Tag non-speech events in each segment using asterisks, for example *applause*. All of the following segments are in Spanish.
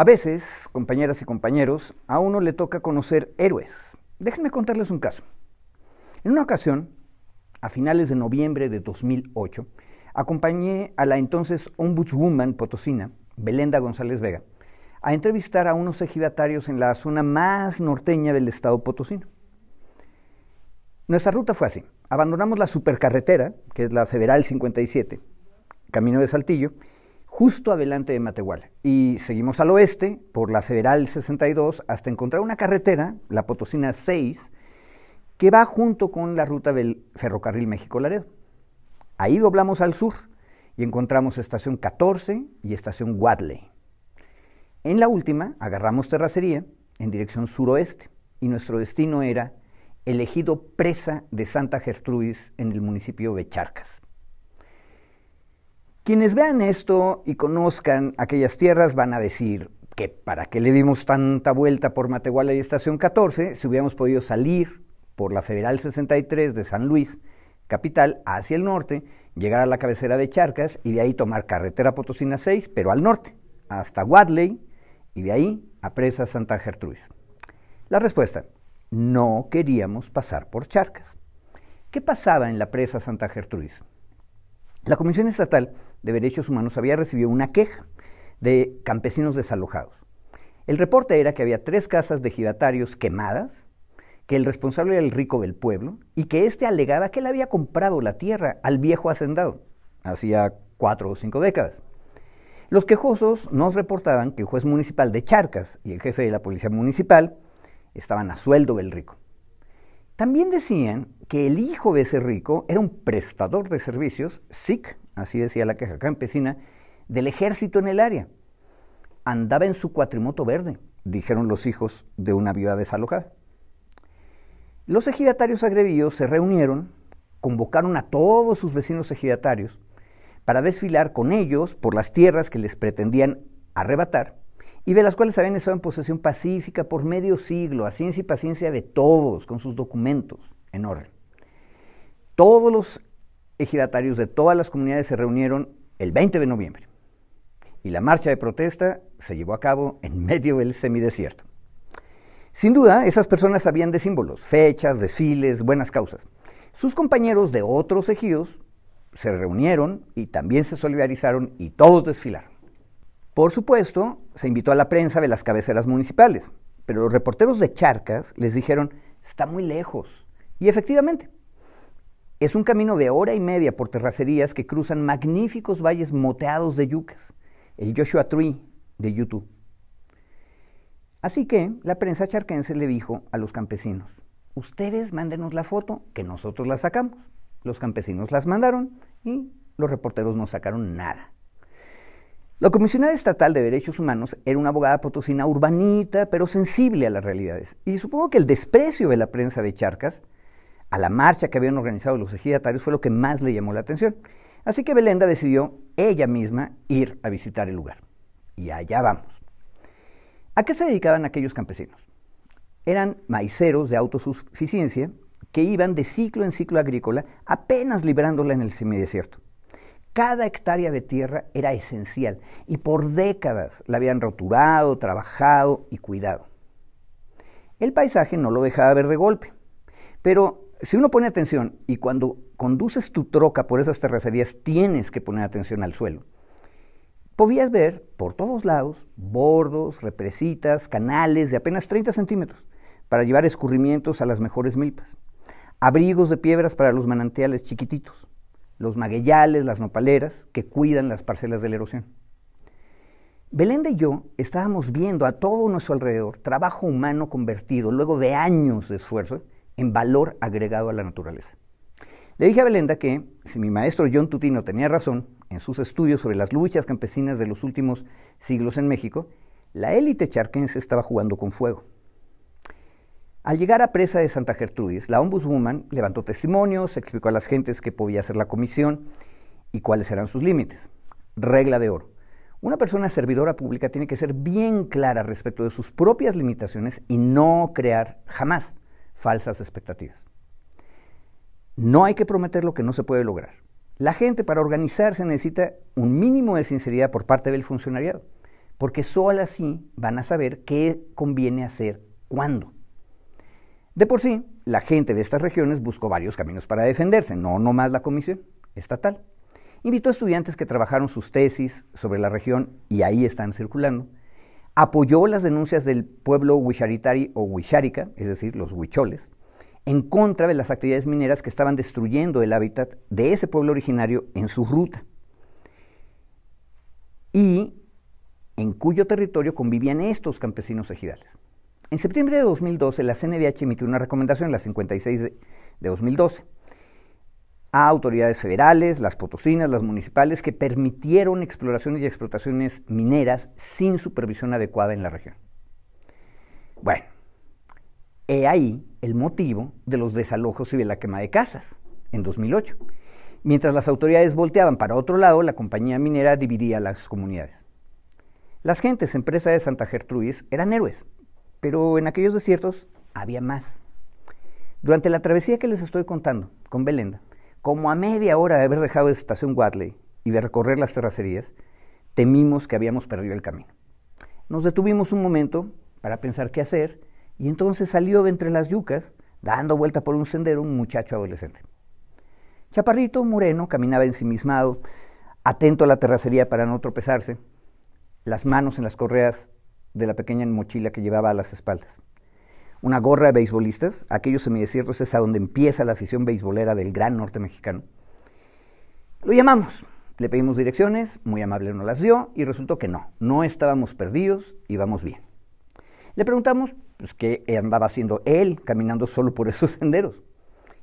A veces, compañeras y compañeros, a uno le toca conocer héroes. Déjenme contarles un caso. En una ocasión, a finales de noviembre de 2008, acompañé a la entonces ombudswoman potosina, Belenda González Vega, a entrevistar a unos ejidatarios en la zona más norteña del estado potosino. Nuestra ruta fue así. Abandonamos la supercarretera, que es la Federal 57, camino de Saltillo, justo adelante de Matehuala. Y seguimos al oeste, por la Federal 62, hasta encontrar una carretera, la Potosina 6, que va junto con la ruta del ferrocarril México-Laredo. Ahí doblamos al sur y encontramos estación 14 y estación Wadley. En la última agarramos terracería en dirección suroeste y nuestro destino era elegido presa de Santa Gertrudis en el municipio de Charcas. Quienes vean esto y conozcan aquellas tierras van a decir que para qué le dimos tanta vuelta por Matehuala y Estación 14 si hubiéramos podido salir por la Federal 63 de San Luis, capital, hacia el norte, llegar a la cabecera de Charcas y de ahí tomar carretera Potosina 6, pero al norte, hasta Wadley y de ahí a Presa Santa Gertrudis. La respuesta, no queríamos pasar por Charcas. ¿Qué pasaba en la Presa Santa Gertrudis? La Comisión Estatal de Derechos Humanos había recibido una queja de campesinos desalojados. El reporte era que había tres casas de giratarios quemadas, que el responsable era el rico del pueblo y que éste alegaba que él había comprado la tierra al viejo hacendado, hacía cuatro o cinco décadas. Los quejosos nos reportaban que el juez municipal de Charcas y el jefe de la policía municipal estaban a sueldo del rico. También decían que el hijo de ese rico era un prestador de servicios, SIC, así decía la queja campesina, del ejército en el área. Andaba en su cuatrimoto verde, dijeron los hijos de una viuda desalojada. Los ejidatarios agredidos se reunieron, convocaron a todos sus vecinos ejidatarios para desfilar con ellos por las tierras que les pretendían arrebatar y de las cuales habían estado en posesión pacífica por medio siglo, a ciencia y paciencia de todos, con sus documentos en orden. Todos los ejidatarios de todas las comunidades se reunieron el 20 de noviembre y la marcha de protesta se llevó a cabo en medio del semidesierto. Sin duda, esas personas sabían de símbolos, fechas, desfiles, buenas causas. Sus compañeros de otros ejidos se reunieron y también se solidarizaron y todos desfilaron. Por supuesto, se invitó a la prensa de las cabeceras municipales, pero los reporteros de Charcas les dijeron, está muy lejos. Y efectivamente, es un camino de hora y media por terracerías que cruzan magníficos valles moteados de yucas, el Joshua Tree de YouTube. Así que la prensa charquense le dijo a los campesinos, ustedes mándenos la foto que nosotros la sacamos. Los campesinos las mandaron y los reporteros no sacaron nada. La comisionada estatal de derechos humanos era una abogada potosina urbanita, pero sensible a las realidades. Y supongo que el desprecio de la prensa de Charcas a la marcha que habían organizado los ejidatarios fue lo que más le llamó la atención. Así que Belenda decidió ella misma ir a visitar el lugar. Y allá vamos. ¿A qué se dedicaban aquellos campesinos? Eran maiceros de autosuficiencia que iban de ciclo en ciclo agrícola, apenas librándola en el semidesierto. Cada hectárea de tierra era esencial y por décadas la habían roturado, trabajado y cuidado. El paisaje no lo dejaba ver de golpe, pero si uno pone atención y cuando conduces tu troca por esas terracerías tienes que poner atención al suelo, podías ver por todos lados bordos, represitas, canales de apenas 30 centímetros para llevar escurrimientos a las mejores milpas, abrigos de piedras para los manantiales chiquititos, los magueyales, las nopaleras, que cuidan las parcelas de la erosión. Belenda y yo estábamos viendo a todo nuestro alrededor trabajo humano convertido, luego de años de esfuerzo, en valor agregado a la naturaleza. Le dije a Belenda que, si mi maestro John Tutino tenía razón en sus estudios sobre las luchas campesinas de los últimos siglos en México, la élite charquense estaba jugando con fuego. Al llegar a presa de Santa Gertrudis, la ombudswoman levantó testimonios, explicó a las gentes qué podía hacer la comisión y cuáles eran sus límites. Regla de oro. Una persona servidora pública tiene que ser bien clara respecto de sus propias limitaciones y no crear jamás falsas expectativas. No hay que prometer lo que no se puede lograr. La gente para organizarse necesita un mínimo de sinceridad por parte del funcionariado, porque sólo así van a saber qué conviene hacer cuándo. De por sí, la gente de estas regiones buscó varios caminos para defenderse, no nomás la comisión estatal. Invitó a estudiantes que trabajaron sus tesis sobre la región y ahí están circulando. Apoyó las denuncias del pueblo huicharitari o huicharica, es decir, los huicholes, en contra de las actividades mineras que estaban destruyendo el hábitat de ese pueblo originario en su ruta. Y en cuyo territorio convivían estos campesinos ejidales. En septiembre de 2012, la CNBH emitió una recomendación, la 56 de, 2012, a autoridades federales, las potosinas, las municipales, que permitieron exploraciones y explotaciones mineras sin supervisión adecuada en la región. Bueno, he ahí el motivo de los desalojos y de la quema de casas en 2008. Mientras las autoridades volteaban para otro lado, la compañía minera dividía las comunidades. Las gentes, empresa de Santa Gertrudis, eran héroes, pero en aquellos desiertos había más. Durante la travesía que les estoy contando con Belenda, como a media hora de haber dejado de estación Watley y de recorrer las terracerías, temimos que habíamos perdido el camino. Nos detuvimos un momento para pensar qué hacer y entonces salió de entre las yucas, dando vuelta por un sendero, un muchacho adolescente. Chaparrito Moreno caminaba ensimismado, atento a la terracería para no tropezarse, las manos en las correas de la pequeña mochila que llevaba a las espaldas. Una gorra de beisbolistas, aquellos semidesiertos es a donde empieza la afición beisbolera del gran norte mexicano. Lo llamamos, le pedimos direcciones, muy amable nos las dio y resultó que no, no estábamos perdidos, íbamos bien. Le preguntamos pues, qué andaba haciendo él caminando solo por *laughs* esos senderos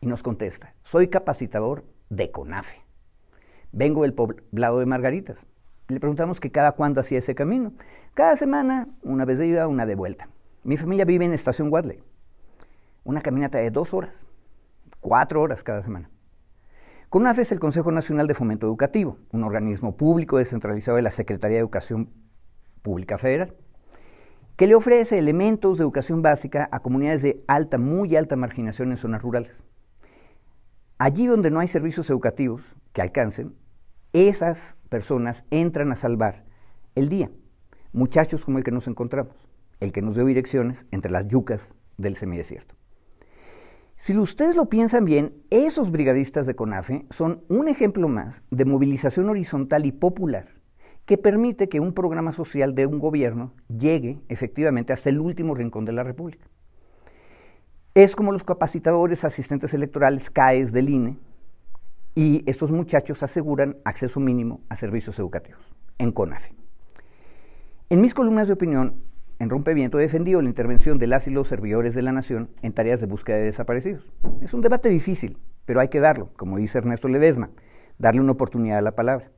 y nos contesta, soy capacitador de CONAFE, vengo del poblado de Margaritas le preguntamos que cada cuándo hacía ese camino. Cada semana, una vez de ida, una de vuelta. Mi familia vive en Estación Wadley. Una caminata de dos horas, cuatro horas cada semana. con una es el Consejo Nacional de Fomento Educativo, un organismo público descentralizado de la Secretaría de Educación Pública Federal, que le ofrece elementos de educación básica a comunidades de alta, muy alta marginación en zonas rurales. Allí donde no hay servicios educativos que alcancen, esas personas entran a salvar el día. Muchachos como el que nos encontramos, el que nos dio direcciones entre las yucas del semidesierto. Si ustedes lo piensan bien, esos brigadistas de CONAFE son un ejemplo más de movilización horizontal y popular que permite que un programa social de un gobierno llegue efectivamente hasta el último rincón de la República. Es como los capacitadores asistentes electorales CAES del INE, y estos muchachos aseguran acceso mínimo a servicios educativos en CONAFE. En mis columnas de opinión, en Rompeviento he defendido la intervención de las y los servidores de la nación en tareas de búsqueda de desaparecidos. Es un debate difícil, pero hay que darlo, como dice Ernesto Ledesma, darle una oportunidad a la palabra.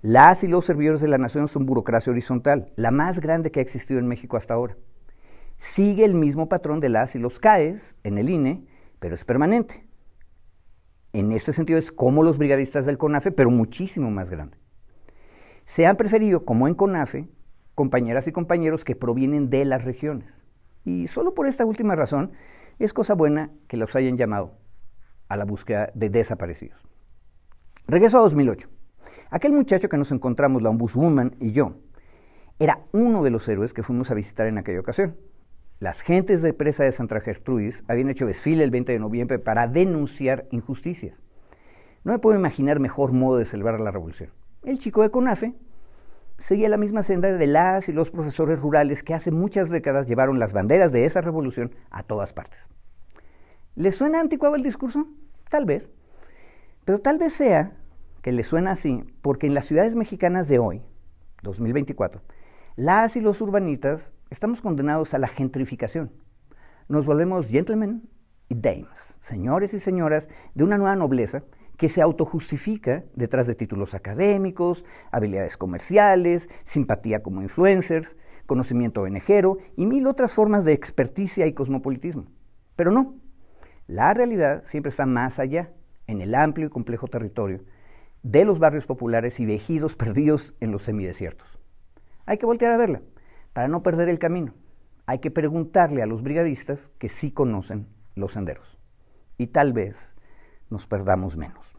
Las y los servidores de la nación son burocracia horizontal, la más grande que ha existido en México hasta ahora. Sigue el mismo patrón de las y los CAES en el INE, pero es permanente en este sentido es como los brigadistas del CONAFE, pero muchísimo más grande. Se han preferido, como en CONAFE, compañeras y compañeros que provienen de las regiones. Y solo por esta última razón es cosa buena que los hayan llamado a la búsqueda de desaparecidos. Regreso a 2008. Aquel muchacho que nos encontramos, la ombudswoman y yo, era uno de los héroes que fuimos a visitar en aquella ocasión las gentes de presa de Santa Gertrudis habían hecho desfile el 20 de noviembre para denunciar injusticias. No me puedo imaginar mejor modo de celebrar la revolución. El chico de CONAFE seguía la misma senda de las y los profesores rurales que hace muchas décadas llevaron las banderas de esa revolución a todas partes. ¿Le suena anticuado el discurso? Tal vez. Pero tal vez sea que le suena así porque en las ciudades mexicanas de hoy, 2024, las y los urbanistas Estamos condenados a la gentrificación. Nos volvemos gentlemen y dames, señores y señoras de una nueva nobleza que se autojustifica detrás de títulos académicos, habilidades comerciales, simpatía como influencers, conocimiento venejero y mil otras formas de experticia y cosmopolitismo. Pero no, la realidad siempre está más allá, en el amplio y complejo territorio de los barrios populares y vejidos perdidos en los semidesiertos. Hay que voltear a verla. Para no perder el camino, hay que preguntarle a los brigadistas que sí conocen los senderos. Y tal vez nos perdamos menos.